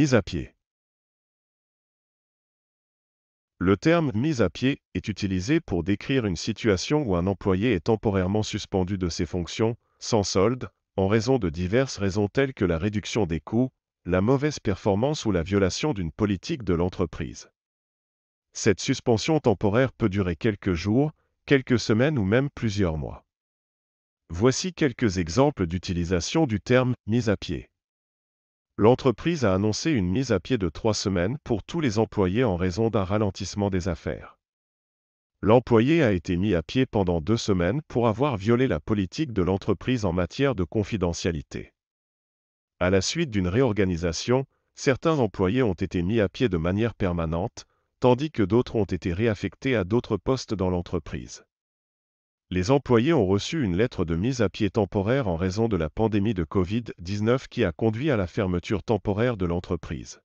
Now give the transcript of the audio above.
Mise à pied. Le terme mise à pied est utilisé pour décrire une situation où un employé est temporairement suspendu de ses fonctions, sans solde, en raison de diverses raisons telles que la réduction des coûts, la mauvaise performance ou la violation d'une politique de l'entreprise. Cette suspension temporaire peut durer quelques jours, quelques semaines ou même plusieurs mois. Voici quelques exemples d'utilisation du terme mise à pied. L'entreprise a annoncé une mise à pied de trois semaines pour tous les employés en raison d'un ralentissement des affaires. L'employé a été mis à pied pendant deux semaines pour avoir violé la politique de l'entreprise en matière de confidentialité. À la suite d'une réorganisation, certains employés ont été mis à pied de manière permanente, tandis que d'autres ont été réaffectés à d'autres postes dans l'entreprise les employés ont reçu une lettre de mise à pied temporaire en raison de la pandémie de Covid-19 qui a conduit à la fermeture temporaire de l'entreprise.